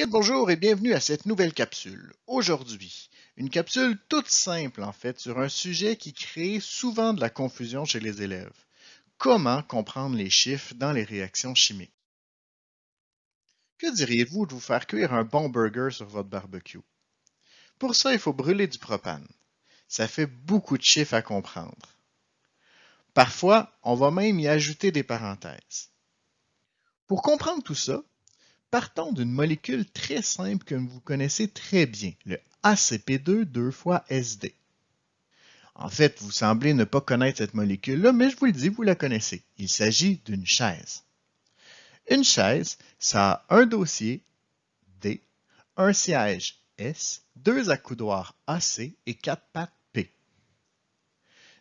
Eh bonjour et bienvenue à cette nouvelle capsule. Aujourd'hui, une capsule toute simple en fait sur un sujet qui crée souvent de la confusion chez les élèves. Comment comprendre les chiffres dans les réactions chimiques? Que diriez-vous de vous faire cuire un bon burger sur votre barbecue? Pour ça, il faut brûler du propane. Ça fait beaucoup de chiffres à comprendre. Parfois, on va même y ajouter des parenthèses. Pour comprendre tout ça, Partons d'une molécule très simple que vous connaissez très bien, le ACP2 2 fois SD. En fait, vous semblez ne pas connaître cette molécule-là, mais je vous le dis, vous la connaissez. Il s'agit d'une chaise. Une chaise, ça a un dossier D, un siège S, deux accoudoirs AC et quatre pattes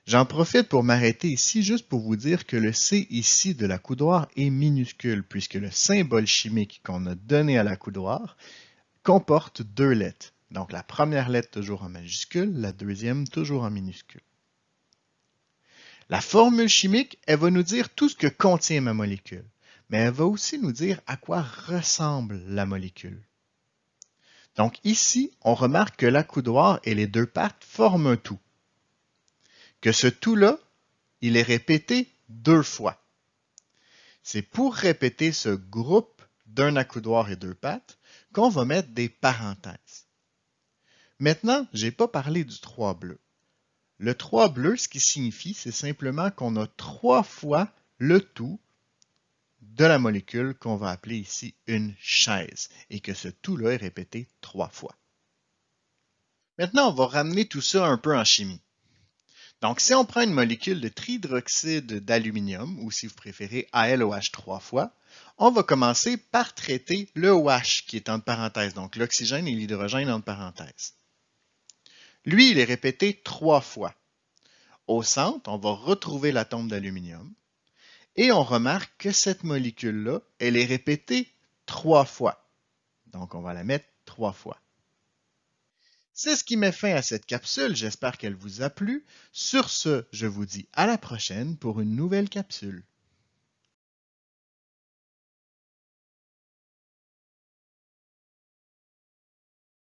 J'en profite pour m'arrêter ici juste pour vous dire que le C ici de la coudoir est minuscule puisque le symbole chimique qu'on a donné à la coudoir comporte deux lettres. Donc la première lettre toujours en majuscule, la deuxième toujours en minuscule. La formule chimique, elle va nous dire tout ce que contient ma molécule, mais elle va aussi nous dire à quoi ressemble la molécule. Donc ici, on remarque que la coudoir et les deux pattes forment un tout que ce tout-là, il est répété deux fois. C'est pour répéter ce groupe d'un accoudoir et deux pattes qu'on va mettre des parenthèses. Maintenant, je n'ai pas parlé du 3 bleu. Le 3 bleu, ce qui signifie, c'est simplement qu'on a trois fois le tout de la molécule qu'on va appeler ici une chaise et que ce tout-là est répété trois fois. Maintenant, on va ramener tout ça un peu en chimie. Donc, si on prend une molécule de trihydroxyde d'aluminium, ou si vous préférez ALOH trois fois, on va commencer par traiter le OH qui est en parenthèse, donc l'oxygène et l'hydrogène en parenthèse. Lui, il est répété trois fois. Au centre, on va retrouver l'atome d'aluminium et on remarque que cette molécule-là, elle est répétée trois fois. Donc, on va la mettre trois fois. C'est ce qui met fin à cette capsule, j'espère qu'elle vous a plu. Sur ce, je vous dis à la prochaine pour une nouvelle capsule.